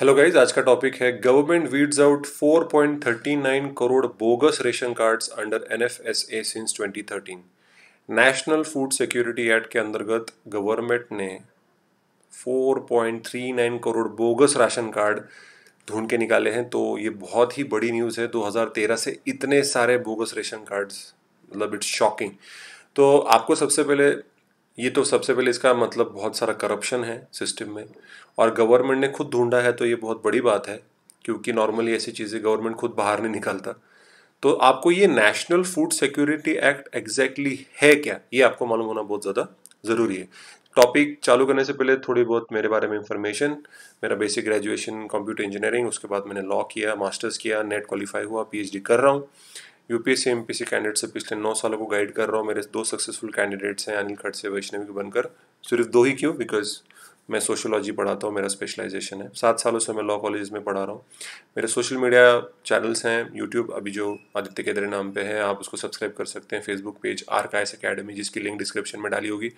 Hello guys आज का topic है government weeds out 4.39 crore bogus ration cards under N F S A since twenty thirteen national food security act के अंतर्गत government ने 4.39 crore bogus ration card ढूंढ के निकाले हैं तो ये बहुत ही बड़ी न्यूज़ है 2013 से इतने सारे बोगस रेशन कार्ड्स मतलब इट्स शॉकिंग तो आपको सबसे पहले ये तो सबसे पहले इसका मतलब बहुत सारा करप्शन है सिस्टम में और गवर्नमेंट ने खुद ढूंढा है तो ये बहुत बड़ी बात है क्योंकि नॉर्मली ऐसी चीज़ें गवर्नमेंट खुद बाहर नहीं निकालता तो आपको ये national food security act exactly है क्या ये आपको मालूम होना बहुत ज़्यादा ज़रूरी है टॉपिक चालू करने से पहले थोड़ी बहुत मेरे बारे में इंफॉर्मेशन मेरा बेसिक ग्रेजुएशन कंप्यूटर इंजीनियरिंग उसके बाद मैंने लॉ किया मास्टर्स किया नेट क्वालिफाई हुआ पीएचडी कर रहा हूँ यूपीएससी एम पी कैंडिडेट से पिछले नौ सालों को गाइड कर रहा हूँ मेरे दो सक्सेसफुल कैंडिडेट्स हैं अनिल खड़से वैष्णवी के बनकर सिर्फ दो ही क्यों बिकॉज मैं सोशोलॉजी पढ़ाता हूँ मेरा स्पेशलाइजेशन है सात सालों से मैं लॉ कॉलेज में पढ़ा रहा हूँ मेरे सोशल मीडिया चैनल्स हैं यूट्यूब अभी जो आदित्य केदरे नाम पे है आप उसको सब्सक्राइब कर सकते हैं Facebook page R S academy जिसकी लिंक डिस्क्रिप्शन में डाली होगी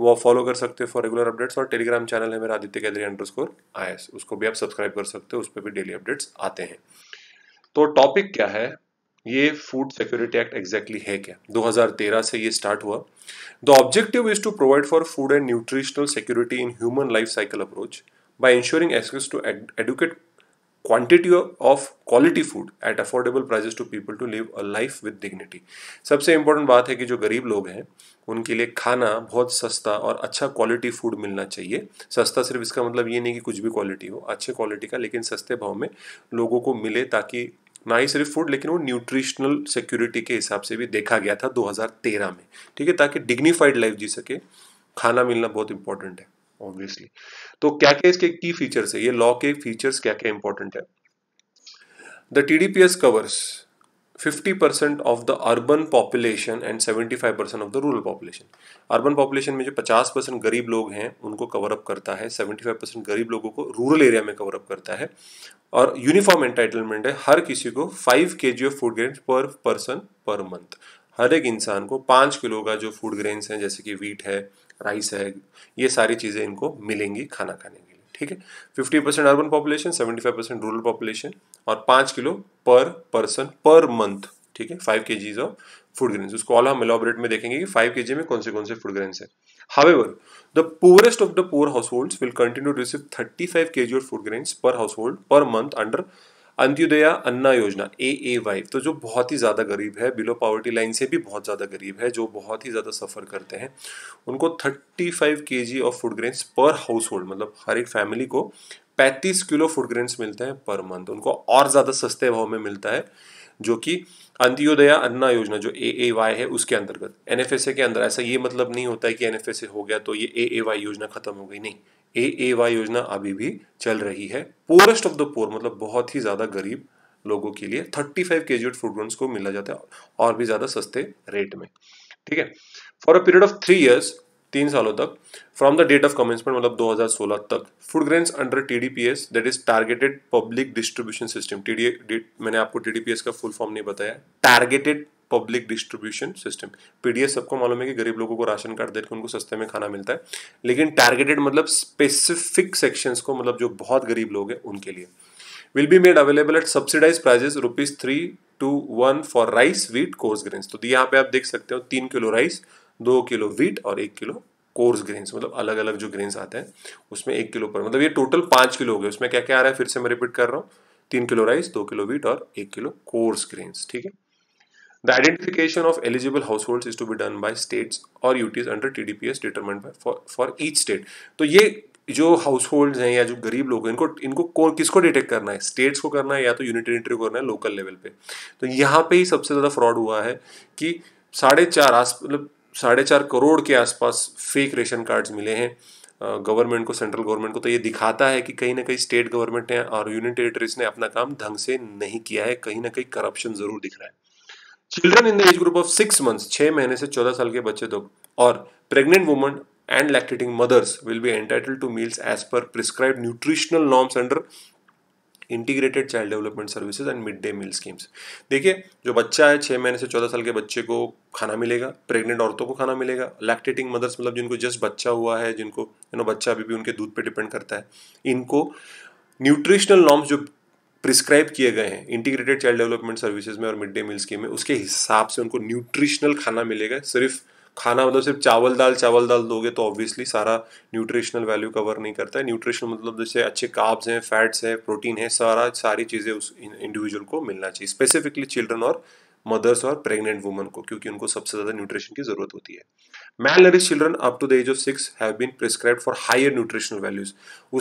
वो आप फॉलो कर सकते हैं फॉर रेगुलर अपडेट्स और टेलीग्राम चैनल है मेरा Aditya Kedari underscore I उसको भी आप सब्सक्राइब कर सकते हो उस पर भी डेली अपडेट्स आते हैं तो टॉपिक क्या है ये फूड सिक्योरिटी एक्ट एग्जैक्टली है क्या 2013 से ये स्टार्ट हुआ the objective is to provide for food and nutritional security in human life cycle approach by insuring access to adequate quantity of quality food at affordable prices to people to live a life with dignity सबसे important बात है कि जो गरीब लोग हैं उनके लिए खाना बहुत सस्ता और अच्छा क्वालिटी फूड मिलना चाहिए सस्ता सिर्फ इसका मतलब ये नहीं कि कुछ भी क्वालिटी हो अच्छे क्वालिटी का लेकिन सस्ते भाव में लोगों को मिले ताकि ना ही सिर्फ फूड लेकिन वो न्यूट्रिशनल सिक्योरिटी के हिसाब से भी देखा गया था 2013 में ठीक है ताकि डिग्निफाइड लाइफ जी सके खाना मिलना बहुत इंपॉर्टेंट है ऑब्वियसली तो क्या क्या इसके की फीचर्स है ये लॉ के फीचर्स क्या क्या इंपॉर्टेंट है the T D P S covers 50% of the urban population and 75% of the rural population urban population में जो 50 परसेंट गरीब लोग हैं उनको कवर अप करता है 75 परसेंट गरीब लोगों को रूरल एरिया में कवर अप करता है और यूनिफॉर्म एंटाइटलमेंट है हर किसी को five K G of food grain per person per month हर एक इंसान को पाँच किलो का जो फूड ग्रेन्स हैं जैसे कि वीट है राइस है ये सारी चीज़ें इनको मिलेंगी खाना खाने के लिए ठीक है fifty percent urban population seventy five percent rural population और पाँच किलो पर पर्सन पर मंथ ठीक है five K Gs of food grain उसको ऑल हम एलॉबरेट में देखेंगे कि फाइव के जी में कौन से कौन से फूड ग्रेन्स है however the poorest of the poor household will continue to receive thirty five K G of food grain per household per month under Antyodaya Anna Yojana A A Y तो जो बहुत ही ज़्यादा गरीब है बिलो पॉवर्टी लाइन से भी बहुत ज़्यादा गरीब है जो बहुत ही ज़्यादा सफ़र करते हैं उनको 35 five K G of food grains per household मतलब हर एक फैमिली को 35 किलो फूड ग्रेन्स मिलते हैं पर मंथ उनको और ज़्यादा सस्ते भाव में मिलता है जो कि अंत्योदया अन्ना योजना जो ए ए वाई है उसके अंतर्गत एन एफ एस ए के अंदर ऐसा ये मतलब नहीं होता है कि एन एफ एस ए हो गया तो ये ए ए वाई योजना खत्म हो गई नहीं ए ए वाई योजना अभी भी चल रही है पोरेस्ट ऑफ द पोर मतलब बहुत ही ज़्यादा गरीब लोगों के लिए थर्टी फाइव के जी फूड को मिला जाता है और भी ज़्यादा सस्ते रेट में ठीक है for a period of three years तीन सालों तक from the date of commencement मतलब 2016 तक food grains under T D P S that is targeted public distribution system T D मैंने आपको टी डी पी एस का फुल फॉर्म नहीं बताया targeted public distribution system PDS सबको मालूम है कि गरीब लोगों को राशन कार्ड देकर उनको सस्ते में खाना मिलता है लेकिन टारगेटेड मतलब स्पेसिफिक सेक्शंस को मतलब जो बहुत गरीब लोग हैं उनके लिए will be made available at subsidized prices rupees three two one for rice wheat coarse grains तो यहाँ पे आप देख सकते हो तीन किलो राइस दो किलो वीट और एक किलो कोर्स ग्रेन्स मतलब अलग अलग जो ग्रेन्स आते हैं उसमें एक किलो पर मतलब ये टोटल पाँच किलो हो गए उसमें क्या क्या आ रहा है फिर से मैं रिपीट कर रहा हूँ तीन किलो राइस दो किलो वीट और एक किलो कोर्स ग्रेन्स ठीक है the identification eligible household is to be done by done और UTs under T D P S by by for each state तो ये जो हाउस होल्ड हैं या जो गरीब लोग हैं इनको इनको कौन किसको डिटेक्ट करना है स्टेट्स को करना है या तो यूनिटेरिटरी को करना है लोकल लेवल पे तो यहाँ पे ही सबसे ज़्यादा फ्रॉड हुआ है कि साढ़े चार आस मतलब साढ़े चार करोड़ के आसपास फेक रेशन कार्ड्स मिले हैं गवर्नमेंट को सेंट्रल गवर्नमेंट को तो ये दिखाता है कि कहीं ना कहीं स्टेट गवर्नमेंट ने और यूनियन टेरिटरीज ने अपना काम ढंग से नहीं किया है कहीं ना कहीं करप्शन जरूर दिख रहा है children in the age group of six months छः महीने से चौदह साल के बच्चे तो और pregnant woman and lactating mothers will be entitle to meals as per prescribe nutritional norms under integrated child development services and mid day meal schemes देखिए जो बच्चा है छः महीने से चौदह साल के बच्चे को खाना मिलेगा प्रेग्नेंट औरतों को खाना मिलेगा लैक्टेटिंग मदर्स मतलब जिनको जस्ट बच्चा हुआ है जिनको यू नो बच्चा अभी भी उनके दूध पर डिपेंड करता है इनको न्यूट्रिशनल नॉर्म्स जो प्रिस्क्राइब किए गए हैं इंटीग्रेटेड चाइल्ड डेवलपमेंट सर्विसेज में और मिड डे मील स्कीम में उसके हिसाब से उनको न्यूट्रिशनल खाना मिलेगा सिर्फ खाना मतलब सिर्फ चावल दाल चावल दाल दोगे तो ऑब्वियसली सारा न्यूट्रिशनल वैल्यू कवर नहीं करता है न्यूट्रिशन मतलब जैसे अच्छे काब्स हैं फैट्स हैं प्रोटीन है सारा सारी चीज़ें उस इंडिविजुअल को मिलना चाहिए स्पेसिफिकली चिल्ड्रन और मदर्स और प्रेग्नेंट वुमन को क्योंकि उनको सबसे ज़्यादा न्यूट्रिशन की ज़रूरत होती है malnourished children up to the age of six have been prescribe for higher nutritional values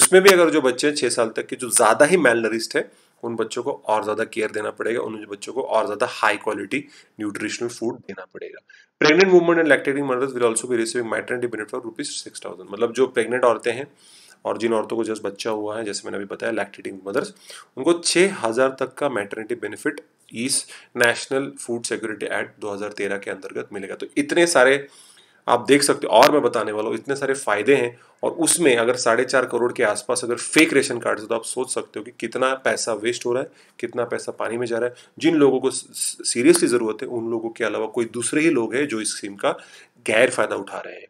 उसमें भी अगर जो बच्चे हैं छः साल तक के जो ज़्यादा ही मैल नरिस्ट है उन बच्चों को और ज़्यादा केयर देना पड़ेगा उन बच्चों को और ज़्यादा हाई क्वालिटी न्यूट्रिशनल फूड देना पड़ेगा pregnant woman and lactating mothers will also भी receiving maternity benefit of rupees six thousand मतलब जो प्रेग्नेंट औरतें हैं और जिन औरतों को जस्ट बच्चा हुआ है जैसे मैंने अभी बताया लैक्टेटिंग मदर्स उनको छह हज़ार तक का मैटरनिटी बेनिफिट इस नेशनल फूड सिक्योरिटी एक्ट 2013 के अंतर्गत मिलेगा तो इतने सारे आप देख सकते हो और मैं बताने वाला हूँ इतने सारे फायदे हैं और उसमें अगर साढ़े चार करोड़ के आसपास अगर फेक रेशन कार्ड है तो आप सोच सकते हो कि कितना पैसा वेस्ट हो रहा है कितना पैसा पानी में जा रहा है जिन लोगों को सीरियसली ज़रूरत है उन लोगों के अलावा कोई दूसरे ही लोग हैं जो इस स्कीम का गैर फायदा उठा रहे हैं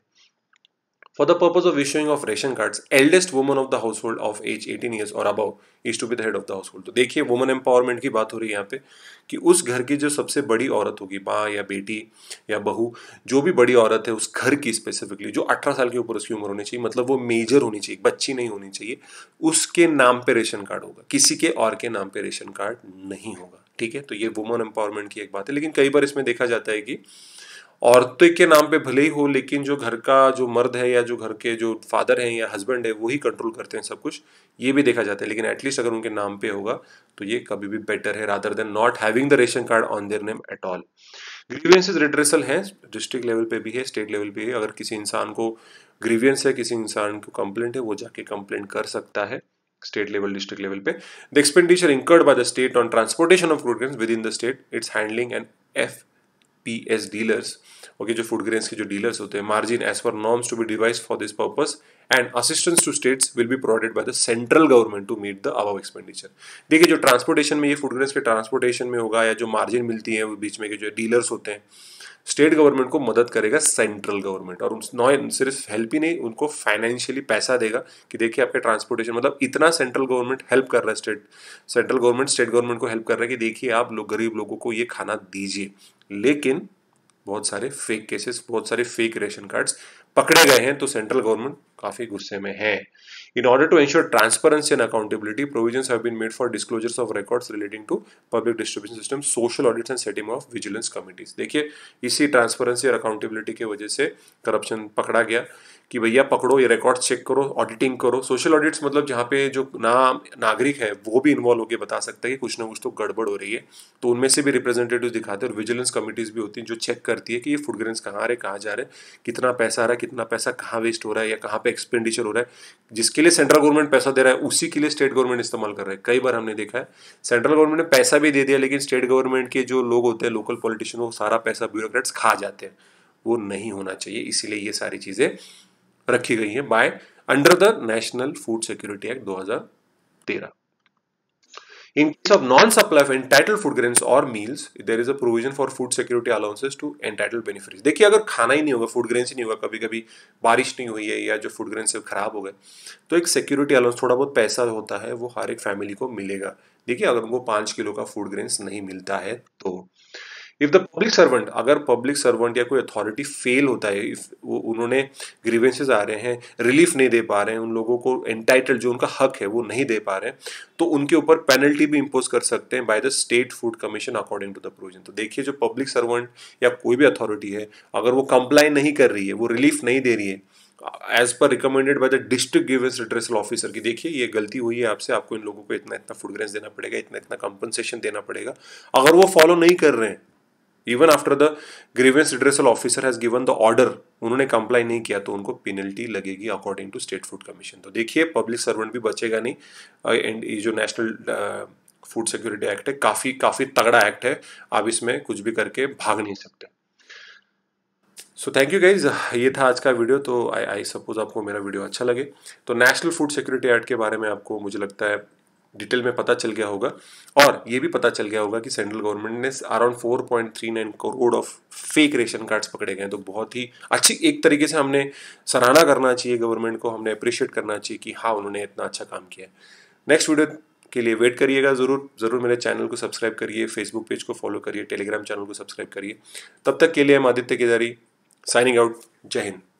For the purpose of issuing of ration cards, eldest woman of the household of age 18 years or above is to be the head of the household. तो देखिए वुमन एम्पावरमेंट की बात हो रही है यहाँ पे कि उस घर की जो सबसे बड़ी औरत होगी माँ या बेटी या बहू जो भी बड़ी औरत है उस घर की स्पेसिफिकली जो 18 साल के ऊपर उसकी उम्र होनी चाहिए मतलब वो मेजर होनी चाहिए बच्ची नहीं होनी चाहिए उसके नाम पे रेशन कार्ड होगा किसी के और के नाम पे रेशन कार्ड नहीं होगा ठीक है तो ये वुमन एम्पावरमेंट की एक बात है लेकिन कई बार इसमें देखा जाता है कि औरतें के नाम पे भले ही हो लेकिन जो घर का जो मर्द है या जो घर के जो फादर हैं या हस्बैंड है वो ही कंट्रोल करते हैं सब कुछ ये भी देखा जाता है लेकिन एटलीस्ट अगर उनके नाम पे होगा तो ये कभी भी बेटर है rather than not having the ration card on their name at all grievances redressal है डिस्ट्रिक्ट लेवल पे भी है स्टेट लेवल पे है अगर किसी इंसान को ग्रीवियंस है किसी इंसान को कंप्लेंट है वो जाके कंप्लेंट कर सकता है लेवल डिस्ट्रिक्ट लेवल पे the expenditure incurred by the state on transportation of of within the state its handling and F P S dealers okay जो फूड ग्रेन्स के जो डीलर्स होते हैं margin as per norms to be devised for this purpose and assistance to states will be provided by the central government to meet the above expenditure देखिए जो transportation में ये food grains के transportation में होगा या जो मार्जिन मिलती है बीच में के जो डीलर्स होते हैं स्टेट गवर्नमेंट को मदद करेगा सेंट्रल गवर्नमेंट और नॉ सिर्फ हेल्प ही नहीं उनको फाइनेंशियली पैसा देगा कि देखिए आपके ट्रांसपोर्टेशन मतलब इतना सेंट्रल गवर्नमेंट हेल्प कर रहा है state central government state government को हेल्प कर रहा है कि देखिए आप लोग गरीब लोगों को ये खाना दीजिए लेकिन बहुत सारे फेक केसेस बहुत सारे फेक रेशन कार्ड्स पकड़े गए हैं तो सेंट्रल गवर्नमेंट काफ़ी गुस्से में है in order to ensure transparency and accountability provision made for disclosures of record relating to public distribution system social audit and setting of vigilance committees देखिए इसी ट्रांसपेरेंसी और अकाउंटेबिलिटी की वजह से करप्शन पकड़ा गया कि भैया पकड़ो ये रिकॉर्ड चेक करो ऑडिटिंग करो सोशल ऑडिट्स मतलब जहाँ पे जो ना नागरिक है वो भी इन्वॉल्व होकर बता सकते हैं कि कुछ ना कुछ तो गड़बड़ हो रही है तो उनमें से भी रिप्रेजेंटेटिव दिखाते हैं और विजिलेंस कमिटीज़ भी होती हैं जो चेक करती है कि ये फूड ग्रेन कहाँ आ रहे कहाँ जा रहे कितना पैसा आ रहा है कितना पैसा कहाँ वेस्ट हो रहा है या कहाँ पे एक्सपेंडिचर हो रहा है जिसके लिए सेंट्रल गवर्नमेंट पैसा दे रहा है उसी के लिए स्टेट गवर्नमेंट इस्तेमाल कर रहा है कई बार हमने देखा है सेंट्रल गवर्नमेंट ने पैसा भी दे दिया लेकिन स्टेट गवर्नमेंट के जो लोग होते हैं लोकल पॉलिटिशियन वो सारा पैसा ब्यूरोक्रेट्स खा जाते हैं वो नहीं होना चाहिए इसीलिए ये सारी चीज़ें रखी गई हैं by under the national food security act तेरह In case of non-supply of entitled food grains or meals, there is a provision for food security allowances to entitled beneficiaries. देखिए अगर खाना ही नहीं होगा फूड ग्रेन्स ही नहीं होगा कभी कभी बारिश नहीं हुई है या जो फूड ग्रेन्स है खराब हो गए तो एक सिक्योरिटी अलाउंस थोड़ा बहुत पैसा होता है वो हर एक फैमिली को मिलेगा देखिए अगर उनको पाँच किलो का फूड ग्रेन्स नहीं मिलता है तो इफ द पब्लिक सर्वेंट अगर पब्लिक सर्वेंट या कोई अथॉरिटी फेल होता है इफ वो उन्होंने ग्रीवेंसेज आ रहे हैं रिलीफ नहीं दे पा रहे हैं उन लोगों को एंटाइटल जो उनका हक है वो नहीं दे पा रहे हैं तो उनके ऊपर पेनल्टी भी इम्पोज कर सकते हैं by the state food commission according to the provision तो देखिए जो पब्लिक सर्वेंट या कोई भी अथॉरिटी है अगर वो कंप्लाई नहीं कर रही है वो रिलीफ नहीं दे रही है as per recommended by the district grievance redressal officer की देखिए ये गलती हुई है आपसे आपको इन लोगों को इतना इतना फूड ग्रेंस देना पड़ेगा इतना इतना कंपनसेशन देना पड़ेगा अगर वो फॉलो नहीं कर रहे हैं even after the grievance redressal officer has given the order उन्होंने कंप्लाई नहीं किया तो उनको पेनल्टी लगेगी according to state food commission तो देखिए पब्लिक सर्वेंट भी बचेगा नहीं एंड uh, ये जो नेशनल फूड सिक्योरिटी एक्ट है काफ़ी काफ़ी तगड़ा एक्ट है आप इसमें कुछ भी करके भाग नहीं सकते सो थैंक यू गाइज ये था आज का वीडियो तो आई आई सपोज आपको मेरा वीडियो अच्छा लगे तो नेशनल फूड सिक्योरिटी एक्ट के बारे में आपको मुझे लगता है डिटेल में पता चल गया होगा और ये भी पता चल गया होगा कि सेंट्रल गवर्नमेंट ने around 4.39 crore of fake ration cards पकड़े गए तो बहुत ही अच्छी एक तरीके से हमने सराहना करना चाहिए गवर्नमेंट को हमने अप्रिशिएट करना चाहिए कि हाँ उन्होंने इतना अच्छा काम किया नेक्स्ट वीडियो के लिए वेट करिएगा ज़रूर ज़रूर मेरे चैनल को सब्सक्राइब करिए फेसबुक पेज को फॉलो करिए टेलीग्राम चैनल को सब्सक्राइब करिए तब तक के लिए हम आदित्य केदारी साइनिंग आउट जय हिंद